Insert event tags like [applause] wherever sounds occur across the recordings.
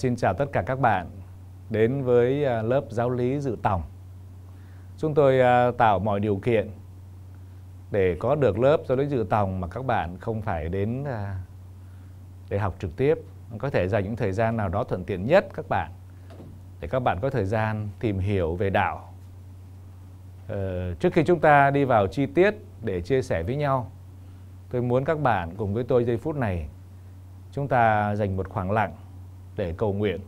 Xin chào tất cả các bạn đến với à, lớp giáo lý dự tổng. Chúng tôi à, tạo mọi điều kiện để có được lớp giáo lý dự tổng mà các bạn không phải đến à, để học trực tiếp, có thể dành những thời gian nào đó thuận tiện nhất các bạn để các bạn có thời gian tìm hiểu về đạo. Ờ, trước khi chúng ta đi vào chi tiết để chia sẻ với nhau, tôi muốn các bạn cùng với tôi giây phút này chúng ta dành một khoảng lặng để cầu nguyện.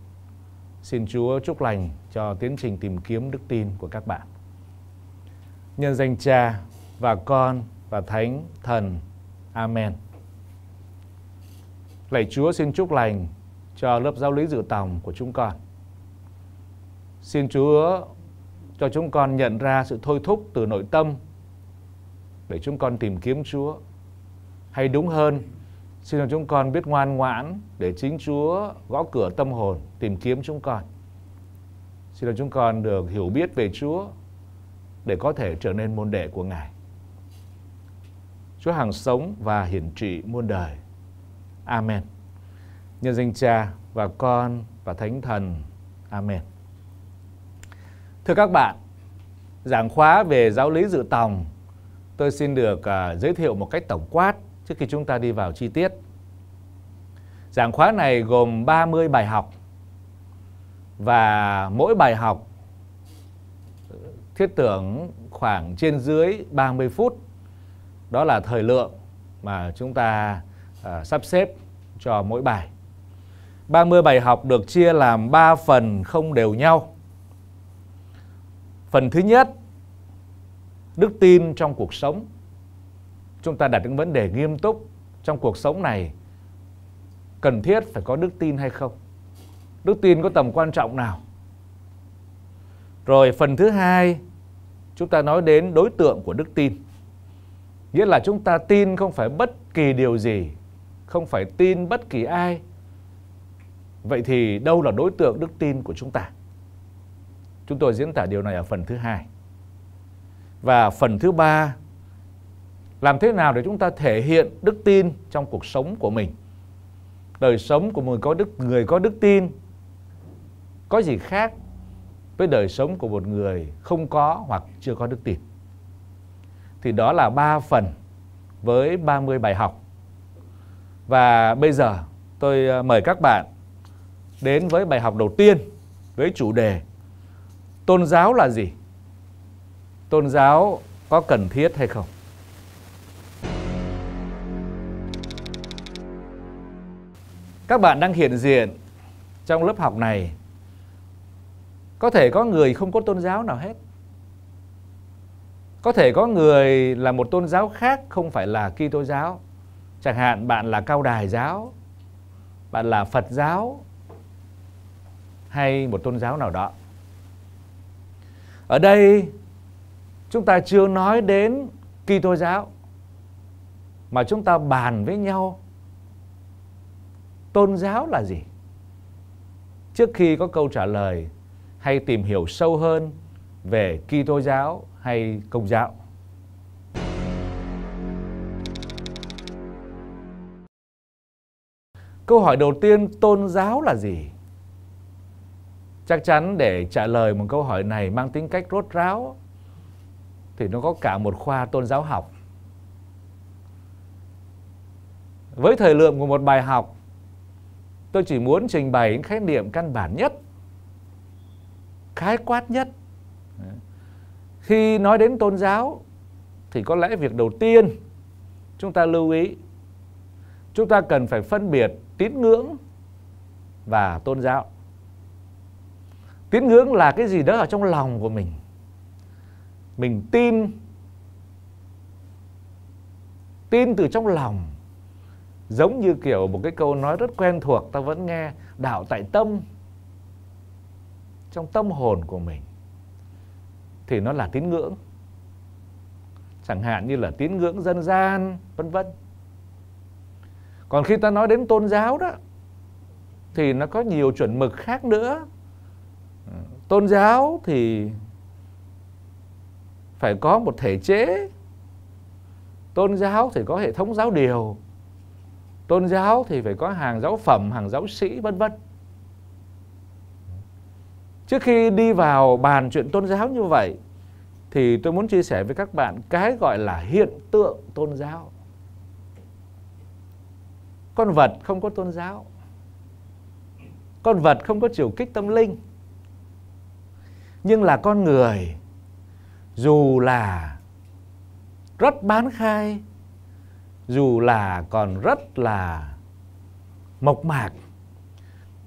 Xin Chúa chúc lành cho tiến trình tìm kiếm đức tin của các bạn. Nhân danh Cha và Con và Thánh Thần. Amen. Lạy Chúa xin chúc lành cho lớp giáo lý dự tòng của chúng con. Xin Chúa cho chúng con nhận ra sự thôi thúc từ nội tâm để chúng con tìm kiếm Chúa. Hay đúng hơn Xin cho chúng con biết ngoan ngoãn để chính Chúa gõ cửa tâm hồn tìm kiếm chúng con. Xin cho chúng con được hiểu biết về Chúa để có thể trở nên môn đệ của Ngài. Chúa hàng sống và hiển trị muôn đời. Amen. Nhân danh Cha và Con và Thánh Thần. Amen. Thưa các bạn, giảng khóa về giáo lý dự tòng, tôi xin được uh, giới thiệu một cách tổng quát trước khi chúng ta đi vào chi tiết. Giảng khóa này gồm 30 bài học và mỗi bài học thiết tưởng khoảng trên dưới 30 phút. Đó là thời lượng mà chúng ta à, sắp xếp cho mỗi bài. 30 bài học được chia làm 3 phần không đều nhau. Phần thứ nhất, đức tin trong cuộc sống chúng ta đặt những vấn đề nghiêm túc trong cuộc sống này cần thiết phải có đức tin hay không đức tin có tầm quan trọng nào rồi phần thứ hai chúng ta nói đến đối tượng của đức tin nghĩa là chúng ta tin không phải bất kỳ điều gì không phải tin bất kỳ ai vậy thì đâu là đối tượng đức tin của chúng ta chúng tôi diễn tả điều này ở phần thứ hai và phần thứ ba làm thế nào để chúng ta thể hiện đức tin trong cuộc sống của mình đời sống của người có đức người có đức tin có gì khác với đời sống của một người không có hoặc chưa có đức tin thì đó là ba phần với 30 bài học và bây giờ tôi ờ, mời các bạn đến với bài học đầu tiên với chủ đề tôn giáo là gì tôn giáo có cần thiết hay không các bạn đang hiện diện trong lớp học này có thể có người không có tôn giáo nào hết có thể có người là một tôn giáo khác không phải là Kitô giáo chẳng hạn bạn là cao đài giáo bạn là phật giáo hay một tôn giáo nào đó ở đây chúng ta chưa nói đến Kitô giáo mà chúng ta bàn với nhau tôn giáo là gì trước khi có câu trả lời hay tìm hiểu sâu hơn về Kitô giáo hay Công giáo Câu hỏi đầu tiên tôn giáo là gì? Chắc chắn để trả lời một câu hỏi này mang tính cách rốt ráo thì nó có cả một khoa tôn giáo học. Với thời lượng của một bài học Tôi chỉ muốn trình bày những khái niệm căn bản nhất, khái quát nhất. Khi nói đến tôn giáo thì có lẽ việc đầu tiên chúng ta lưu ý chúng ta cần phải phân biệt tín ngưỡng và tôn giáo. Tín ngưỡng là cái gì đó ở trong lòng của mình. Mình tin tin từ trong lòng giống như kiểu một cái câu nói rất quen thuộc ta vẫn nghe đạo tại tâm trong tâm hồn của mình thì nó là tín ngưỡng chẳng hạn như là tín ngưỡng dân gian vân vân còn khi ta nói đến tôn giáo đó thì nó có nhiều chuẩn mực khác nữa tôn giáo thì phải có một thể chế tôn giáo thì có hệ thống giáo điều tôn giáo thì phải có hàng giáo phẩm hàng giáo sĩ vân vân trước khi đi vào bàn chuyện tôn giáo như vậy thì tôi muốn chia sẻ với các bạn cái gọi là hiện tượng tôn giáo con vật không có tôn giáo con vật không có chiều kích tâm linh nhưng là con người dù là rất bán khai dù là còn rất là mộc mạc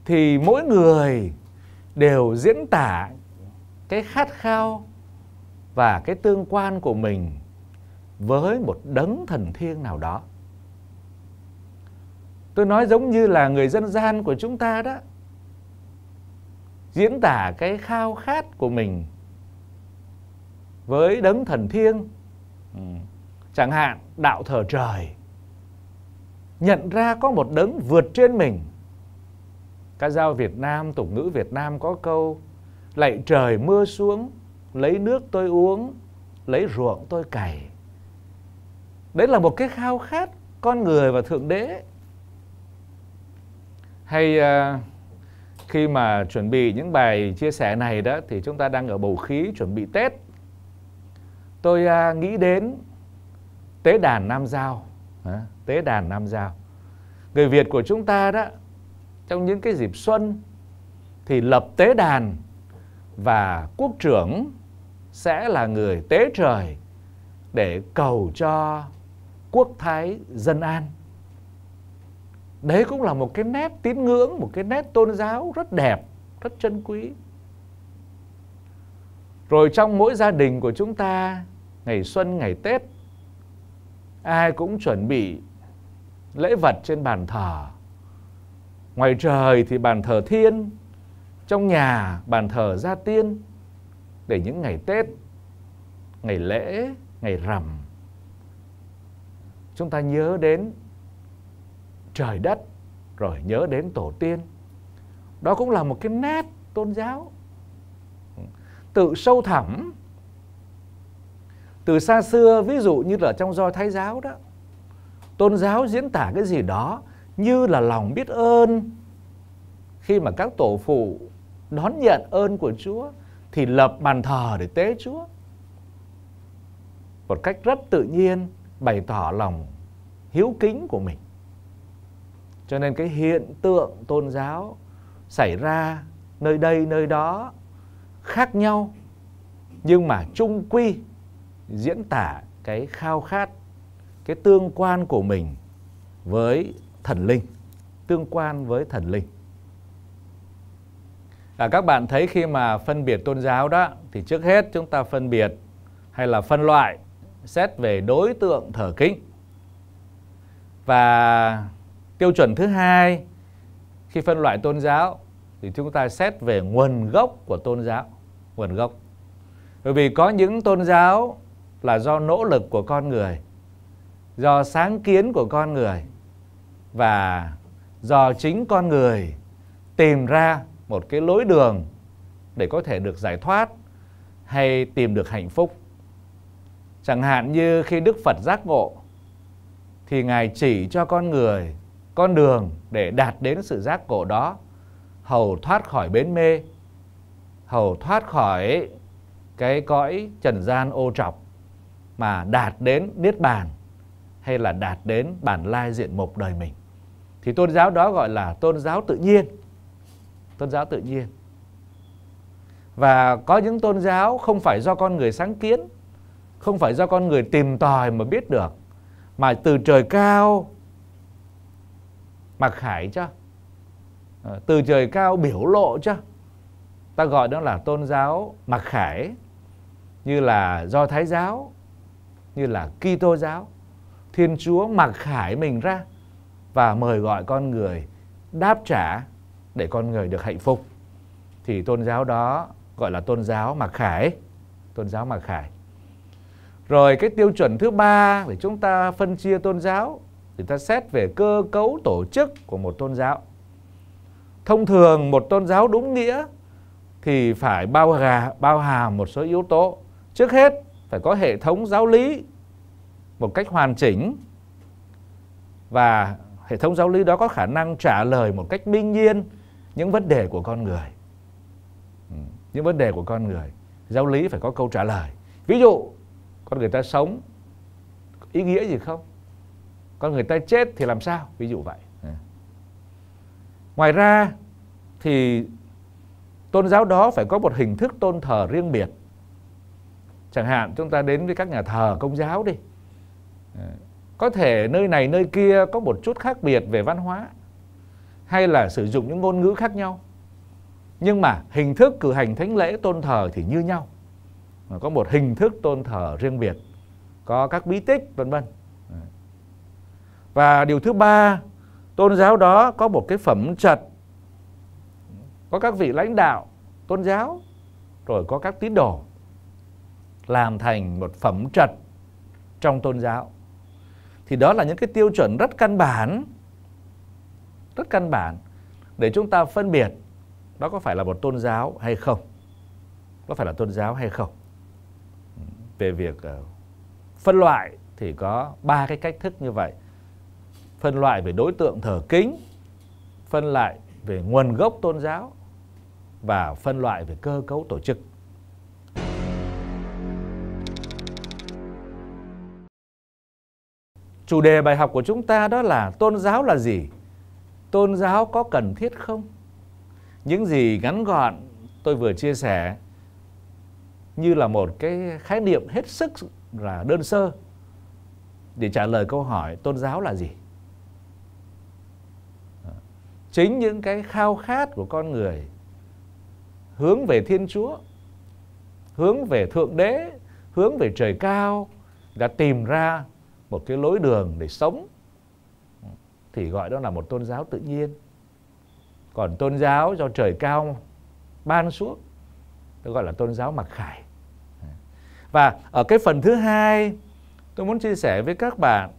thì mỗi người đều diễn tả cái khát khao và cái tương quan của mình với một đấng thần thiêng nào đó. Tôi nói giống như là người dân gian của chúng ta đó. Diễn tả cái khao khát của mình với đấng thần thiêng. Ừ chẳng hạn đạo thờ trời nhận ra có một đấng vượt trên mình ca dao việt nam tục ngữ việt nam có câu lạy trời mưa xuống lấy nước tôi uống lấy ruộng tôi cày đấy là một cái khao khát con người và thượng đế hay uh, khi mà chuẩn bị những bài chia sẻ này đó thì chúng ta đang ở bầu khí chuẩn bị tết tôi uh, nghĩ đến tế đàn nam giao à, tế đàn nam giao người việt của chúng ta đó trong những cái dịp xuân thì lập tế đàn và quốc trưởng sẽ là người tế trời để cầu cho quốc thái dân an đấy cũng là một cái nét tín ngưỡng một cái nét tôn giáo rất đẹp rất chân quý rồi trong mỗi gia đình của chúng ta ngày xuân ngày tết ai cũng chuẩn bị lễ vật trên bàn thờ ngoài trời thì bàn thờ thiên trong nhà bàn thờ gia tiên để những ngày tết ngày lễ ngày rằm chúng ta nhớ đến trời đất rồi nhớ đến tổ tiên đó cũng là một cái nét tôn giáo tự sâu thẳm từ xa xưa ví dụ như là trong do thái giáo đó tôn giáo diễn tả cái gì đó như là lòng biết ơn khi mà các tổ phụ đón nhận ơn của chúa thì lập bàn thờ để tế chúa một cách rất tự nhiên bày tỏ lòng hiếu kính của mình cho nên cái hiện tượng tôn giáo xảy ra nơi đây nơi đó khác nhau nhưng mà chung quy diễn tả cái khao khát cái tương quan của mình với thần linh tương quan với thần linh à, các bạn thấy khi mà phân biệt tôn giáo đó thì trước hết chúng ta phân biệt hay là phân loại xét về đối tượng thờ kính và tiêu chuẩn thứ hai khi phân loại tôn giáo thì chúng ta xét về nguồn gốc của tôn giáo nguồn gốc bởi vì có những tôn giáo là do nỗ lực của con người do sáng kiến của con người và do chính con người tìm ra một cái lối đường để có thể được giải thoát hay tìm được hạnh phúc chẳng hạn như khi đức phật giác ngộ thì ngài chỉ cho con người con đường để đạt đến sự giác ngộ đó hầu thoát khỏi bến mê hầu thoát khỏi cái cõi trần gian ô trọc mà đạt đến niết bàn hay là đạt đến bản lai diện mục đời mình thì tôn giáo đó gọi là tôn giáo tự nhiên tôn giáo tự nhiên và có những tôn giáo không phải do con người sáng kiến không phải do con người tìm tòi mà biết được mà từ trời cao mặc khải cho ờ, từ trời cao biểu lộ cho ta gọi đó là tôn giáo mặc khải như là do thái giáo như là Kitô giáo. Thiên Chúa mặc khải mình ra và mời gọi con người đáp trả để con người được hạnh phúc. Thì tôn giáo đó gọi là tôn giáo mặc khải, tôn giáo mặc khải. Rồi cái tiêu chuẩn thứ ba để chúng ta phân chia tôn giáo thì ta xét về cơ cấu tổ chức của một tôn giáo. Thông thường một tôn giáo đúng nghĩa thì phải bao gà bao hàm một số yếu tố. Trước hết phải có hệ thống giáo lý một cách hoàn chỉnh và hệ thống giáo lý đó có khả năng trả lời một cách minh nhiên những vấn đề của con người ừ, những vấn đề của con người giáo lý phải có câu trả lời ví dụ con người ta sống ý nghĩa gì không con người ta chết thì làm sao ví dụ vậy ừ. ngoài ra thì tôn giáo đó phải có một hình thức tôn thờ riêng biệt chẳng hạn chúng ta đến với các nhà thờ công giáo đi ờ, có thể nơi này nơi kia có một chút khác biệt về văn hóa hay là sử dụng những ngôn ngữ khác nhau nhưng mà hình thức cử hành thánh lễ tôn thờ thì như nhau có một hình thức tôn thờ riêng biệt có các bí tích vân vân ờ. và điều thứ ba tôn giáo đó có một cái phẩm trật có các vị lãnh đạo tôn giáo rồi có các tín đồ làm thành một phẩm trật trong tôn giáo thì đó là những cái tiêu chuẩn rất căn bản rất căn bản để chúng ta phân biệt đó có phải là một tôn giáo hay không có phải là tôn giáo hay không về việc ờ, phân loại thì có ba cái cách thức như vậy phân loại về đối tượng thờ kính phân loại về nguồn gốc tôn giáo và phân loại về cơ cấu tổ chức chủ đề bài học của chúng ta đó là tôn giáo là gì tôn giáo có cần thiết không những gì ngắn gọn tôi vừa chia sẻ như là một cái khái niệm hết sức là đơn sơ để trả lời câu hỏi tôn giáo là gì chính những cái khao khát của con người hướng về thiên chúa hướng về thượng đế hướng về trời cao đã tìm ra một cái lối đường để sống thì gọi đó là một tôn giáo tự nhiên còn tôn giáo do trời cao ban xuống tôi gọi là tôn giáo mặc khải và ở cái phần thứ hai tôi muốn chia sẻ với các bạn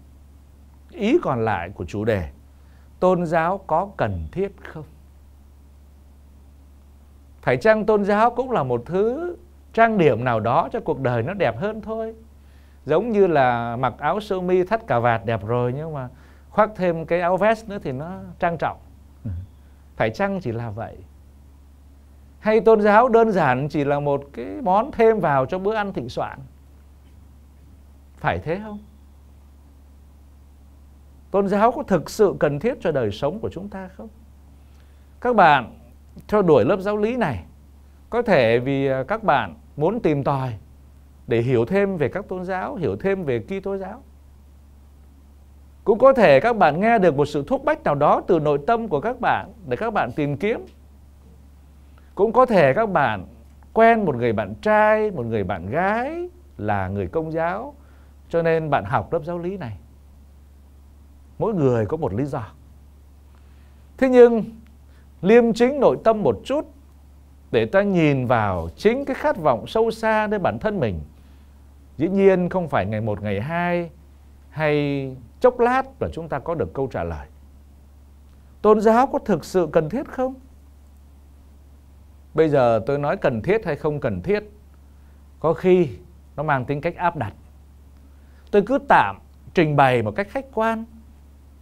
ý còn lại của chủ đề tôn giáo có cần thiết không phải chăng tôn giáo cũng là một thứ trang điểm nào đó cho cuộc đời nó đẹp hơn thôi giống như là mặc áo sơ mi thắt cà vạt đẹp rồi nhưng mà khoác thêm cái áo vest nữa thì nó trang trọng ừ. phải chăng chỉ là vậy hay tôn giáo đơn giản chỉ là một cái món thêm vào cho bữa ăn thịnh soạn phải thế không tôn giáo có thực sự cần thiết cho đời sống của chúng ta không các bạn theo đuổi lớp giáo lý này có thể vì các bạn muốn tìm tòi để hiểu thêm về các tôn giáo, hiểu thêm về Kitô giáo. Cũng có thể các bạn nghe được một sự thúc bách nào đó từ nội tâm của các bạn để các bạn tìm kiếm. Cũng có thể các bạn quen một người bạn trai, một người bạn gái là người công giáo cho nên bạn học lớp giáo lý này. Mỗi người có một lý do. Thế nhưng liêm chính nội tâm một chút để ta nhìn vào chính cái khát vọng sâu xa nơi bản thân mình Dĩ nhiên không phải ngày một ngày hai hay chốc lát là chúng ta có được câu trả lời. Tôn giáo có thực sự cần thiết không? Bây giờ tôi nói cần thiết hay không cần thiết Có khi nó mang tính cách áp đặt Tôi cứ tạm trình bày một cách khách quan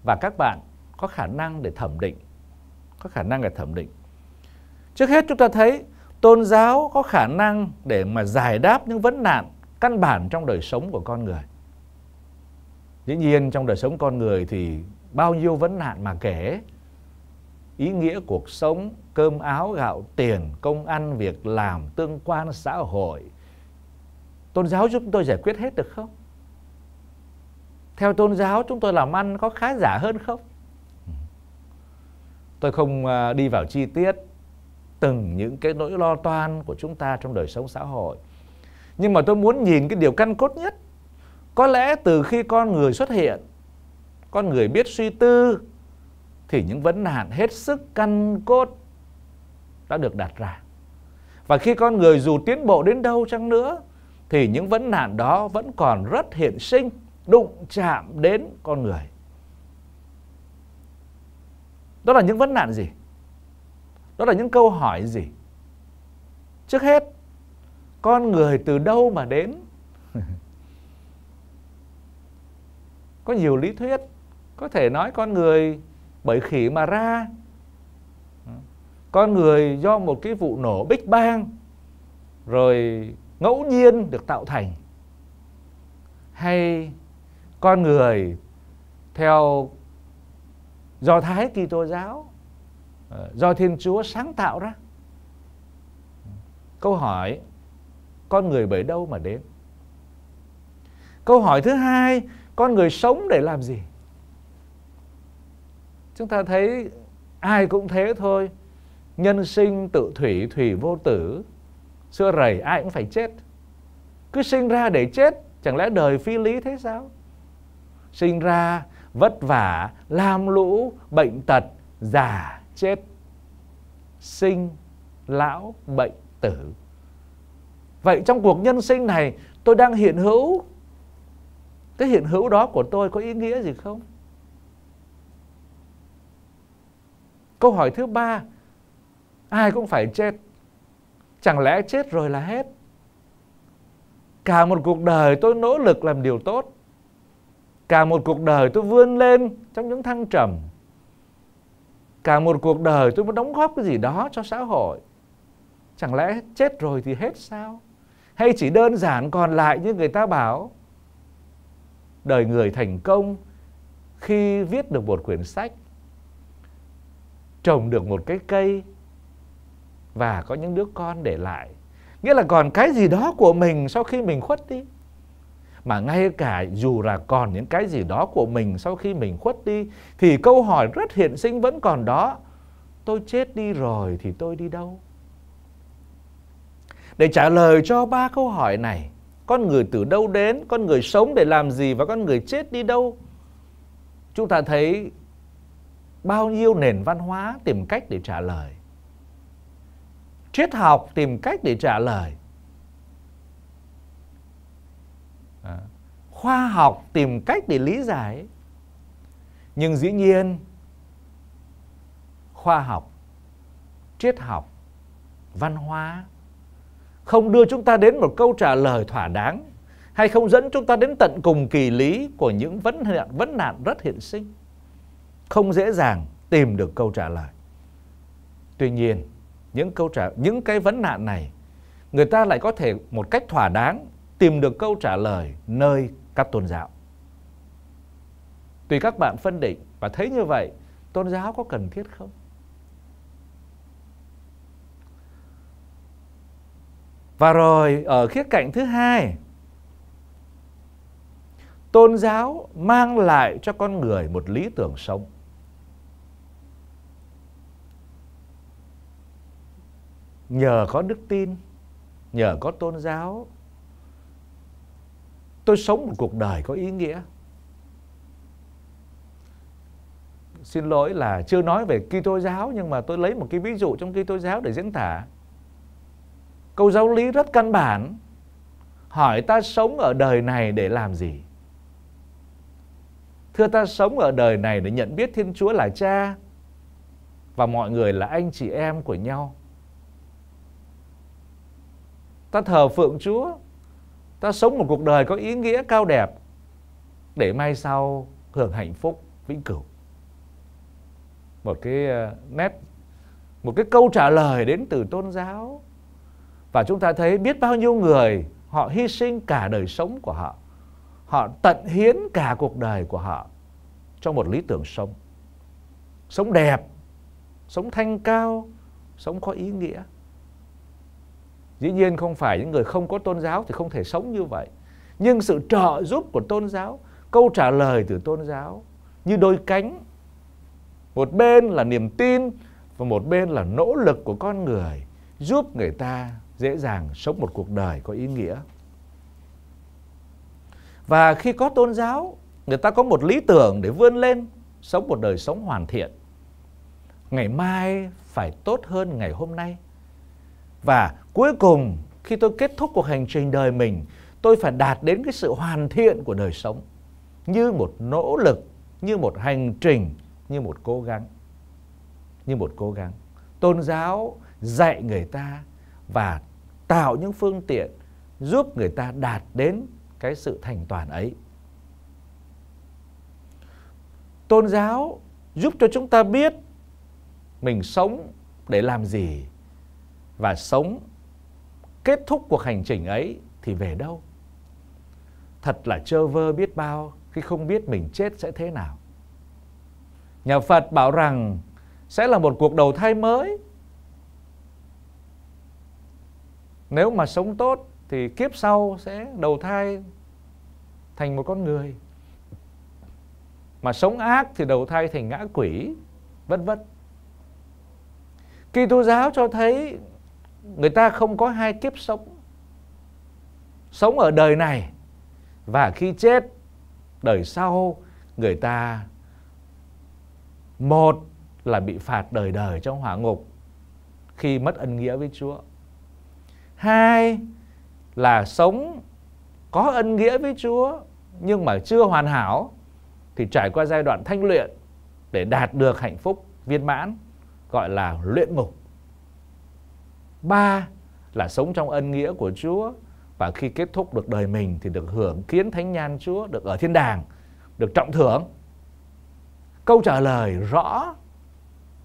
Và các bạn có khả năng để thẩm định Có khả năng để thẩm định Trước hết chúng ta thấy Tôn giáo có khả năng để mà giải đáp những vấn nạn căn bản trong đời sống của con người dĩ nhiên trong đời sống con người thì bao nhiêu vấn nạn mà kể ý nghĩa cuộc sống cơm áo gạo tiền công ăn việc làm tương quan xã hội tôn giáo giúp tôi giải quyết hết được không theo tôn giáo chúng tôi làm ăn có khá giả hơn không tôi không à, đi vào chi tiết từng những cái nỗi lo toan của chúng ta trong đời sống xã hội nhưng mà tôi muốn nhìn cái điều căn cốt nhất có lẽ từ khi con người xuất hiện con người biết suy tư thì những vấn nạn hết sức căn cốt đã được đặt ra và khi con người dù tiến bộ đến đâu chăng nữa thì những vấn nạn đó vẫn còn rất hiện sinh đụng chạm đến con người đó là những vấn nạn gì đó là những câu hỏi gì trước hết con người từ đâu mà đến [laughs] có nhiều lý thuyết có thể nói con người bởi khỉ mà ra con người do một cái vụ nổ big bang rồi ngẫu nhiên được tạo thành hay con người theo do thái Ki-tô giáo ờ, do thiên chúa sáng tạo ra câu hỏi con người bởi đâu mà đến câu hỏi thứ hai con người sống để làm gì chúng ta thấy ai cũng thế thôi nhân sinh tự thủy thủy vô tử xưa rầy ai cũng phải chết cứ sinh ra để chết chẳng lẽ đời phi lý thế sao sinh ra vất vả lam lũ bệnh tật già chết sinh lão bệnh tử Vậy trong cuộc nhân sinh này tôi đang hiện hữu Cái hiện hữu đó của tôi có ý nghĩa gì không? Câu hỏi thứ ba Ai cũng phải chết Chẳng lẽ chết rồi là hết Cả một cuộc đời tôi nỗ lực làm điều tốt Cả một cuộc đời tôi vươn lên trong những thăng trầm Cả một cuộc đời tôi muốn đóng góp cái gì đó cho xã hội Chẳng lẽ chết rồi thì hết sao? hay chỉ đơn giản còn lại như người ta bảo đời người thành công khi viết được một quyển sách trồng được một cái cây và có những đứa con để lại nghĩa là còn cái gì đó của mình sau khi mình khuất đi mà ngay cả dù là còn những cái gì đó của mình sau khi mình khuất đi thì câu hỏi rất hiện sinh vẫn còn đó tôi chết đi rồi thì tôi đi đâu để trả lời cho ba câu hỏi này, con người từ đâu đến, con người sống để làm gì và con người chết đi đâu? Chúng ta thấy bao nhiêu nền văn hóa tìm cách để trả lời. Triết học tìm cách để trả lời. À, khoa học tìm cách để lý giải. Nhưng dĩ nhiên khoa học, triết học, văn hóa không đưa chúng ta đến một câu trả lời thỏa đáng hay không dẫn chúng ta đến tận cùng kỳ lý của những vấn nạn, vấn nạn rất hiện sinh. Không dễ dàng tìm được câu trả lời. Tuy nhiên, những câu trả những cái vấn nạn này người ta lại có thể một cách thỏa đáng tìm được câu trả lời nơi các tôn giáo. Tùy các bạn phân định và thấy như vậy, tôn giáo có cần thiết không? Và rồi ở khía cạnh thứ hai, tôn giáo mang lại cho con người một lý tưởng sống. Nhờ có đức tin, nhờ có tôn giáo, tôi sống một cuộc đời có ý nghĩa. Xin lỗi là chưa nói về Kitô giáo nhưng mà tôi lấy một cái ví dụ trong Kitô giáo để diễn tả câu giáo lý rất căn bản hỏi ta sống ở đời này để làm gì thưa ta sống ở đời này để nhận biết thiên chúa là cha và mọi người là anh chị em của nhau ta thờ phượng chúa ta sống một cuộc đời có ý nghĩa cao đẹp để mai sau hưởng hạnh phúc vĩnh cửu một cái ờ, nét một cái câu trả lời đến từ tôn giáo và chúng ta thấy biết bao nhiêu người họ hy sinh cả đời sống của họ họ tận hiến cả cuộc đời của họ cho một lý tưởng sống sống đẹp sống thanh cao sống có ý nghĩa dĩ nhiên không phải những người không có tôn giáo thì không thể sống như vậy nhưng sự trợ giúp của tôn giáo câu trả lời từ tôn giáo như đôi cánh một bên là niềm tin và một bên là nỗ lực của con người giúp người ta dễ dàng sống một cuộc đời có ý nghĩa. Và khi có tôn giáo, người ta có một lý tưởng để vươn lên, sống một đời sống hoàn thiện. Ngày mai phải tốt hơn ngày hôm nay. Và cuối cùng, khi tôi kết thúc cuộc hành trình đời mình, tôi phải đạt đến cái sự hoàn thiện của đời sống như một nỗ lực, như một hành trình, như một cố gắng. Như một cố gắng. Tôn giáo dạy người ta và tạo những phương tiện giúp người ta đạt đến cái sự thành toàn ấy. Tôn giáo giúp cho chúng ta biết mình sống để làm gì và sống kết thúc cuộc hành trình ấy thì về đâu. Thật là trơ vơ biết bao khi không biết mình chết sẽ thế nào. Nhà Phật bảo rằng sẽ là một cuộc đầu thai mới Nếu mà sống tốt thì kiếp sau sẽ đầu thai thành một con người. Mà sống ác thì đầu thai thành ngã quỷ, vân vân. Kỳ tô giáo cho thấy người ta không có hai kiếp sống. Sống ở đời này và khi chết đời sau người ta một là bị phạt đời đời trong hỏa ngục khi mất ân nghĩa với Chúa hai là sống có ân nghĩa với Chúa nhưng mà chưa hoàn hảo thì trải qua giai đoạn thanh luyện để đạt được hạnh phúc viên mãn gọi là luyện ngục. Ba là sống trong ân nghĩa của Chúa và khi kết thúc được đời mình thì được hưởng kiến thánh nhan Chúa, được ở thiên đàng, được trọng thưởng. Câu trả lời rõ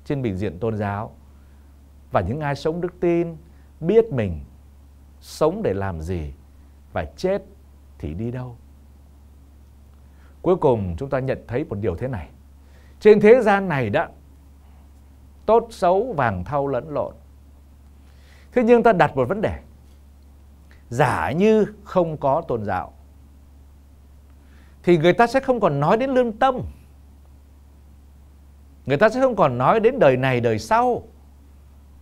trên bình diện tôn giáo và những ai sống đức tin biết mình sống để làm gì và chết thì đi đâu. Cuối cùng chúng ta nhận thấy một điều thế này. Trên thế gian này đã tốt xấu vàng thau lẫn lộn. Thế nhưng ta đặt một vấn đề. Giả như không có tôn giáo thì người ta sẽ không còn nói đến lương tâm. Người ta sẽ không còn nói đến đời này đời sau.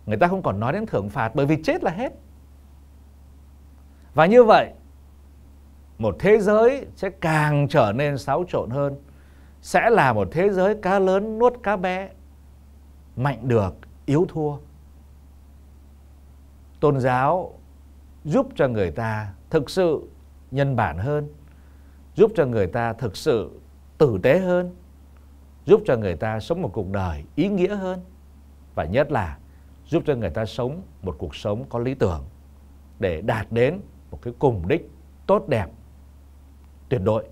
Người ta không còn nói đến thưởng phạt bởi vì chết là hết. Và như vậy, một thế giới sẽ càng trở nên xáo trộn hơn, sẽ là một thế giới cá lớn nuốt cá bé, mạnh được, yếu thua. Tôn giáo giúp cho người ta thực sự nhân bản hơn, giúp cho người ta thực sự tử tế hơn, giúp cho người ta sống một cuộc đời ý nghĩa hơn và nhất là giúp cho người ta sống một cuộc sống có lý tưởng để đạt đến một cái cùng đích tốt đẹp tuyệt đối.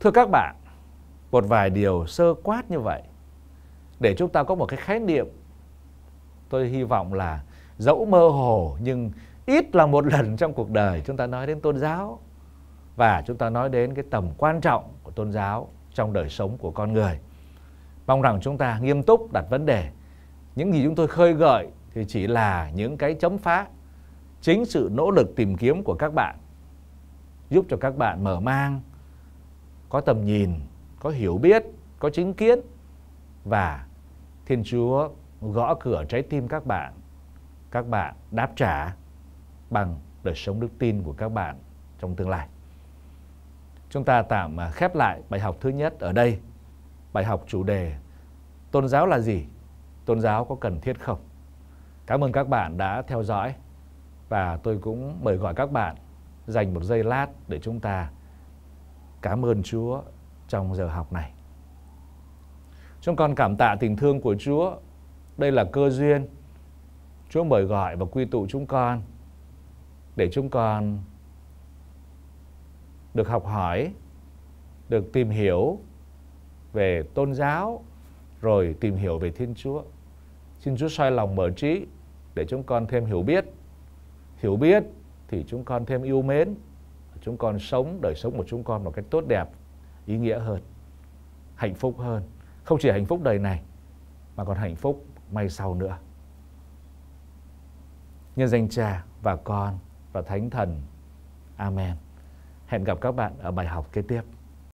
Thưa các bạn, một vài điều sơ quát như vậy để chúng ta có một cái khái niệm tôi hy vọng là dẫu mơ hồ nhưng ít là một lần trong cuộc đời chúng ta nói đến tôn giáo và chúng ta nói đến cái tầm quan trọng của tôn giáo trong đời sống của con người. Mong rằng chúng ta nghiêm túc đặt vấn đề. Những gì chúng tôi khơi gợi thì chỉ là những cái chấm phá chính sự nỗ lực tìm kiếm của các bạn giúp cho các bạn mở mang có tầm nhìn có hiểu biết có chính kiến và thiên chúa gõ cửa trái tim các bạn các bạn đáp trả bằng đời sống đức tin của các bạn trong tương lai chúng ta tạm à, khép lại bài học thứ nhất ở đây bài học chủ đề tôn giáo là gì tôn giáo có cần thiết không cảm ơn các bạn đã theo dõi và tôi cũng mời gọi các bạn dành một giây lát để chúng ta cảm ơn Chúa trong giờ học này. Chúng con cảm tạ tình thương của Chúa. Đây là cơ duyên Chúa mời gọi và quy tụ chúng con để chúng con được học hỏi, được tìm hiểu về tôn giáo rồi tìm hiểu về Thiên Chúa. Xin Chúa soi lòng mở trí để chúng con thêm hiểu biết hiểu biết thì chúng con thêm yêu mến chúng con sống đời sống của chúng con một cách tốt đẹp ý nghĩa hơn hạnh phúc hơn không chỉ hạnh phúc đời này mà còn hạnh phúc mai sau nữa nhân danh cha và con và thánh thần amen hẹn gặp các bạn ở bài học kế tiếp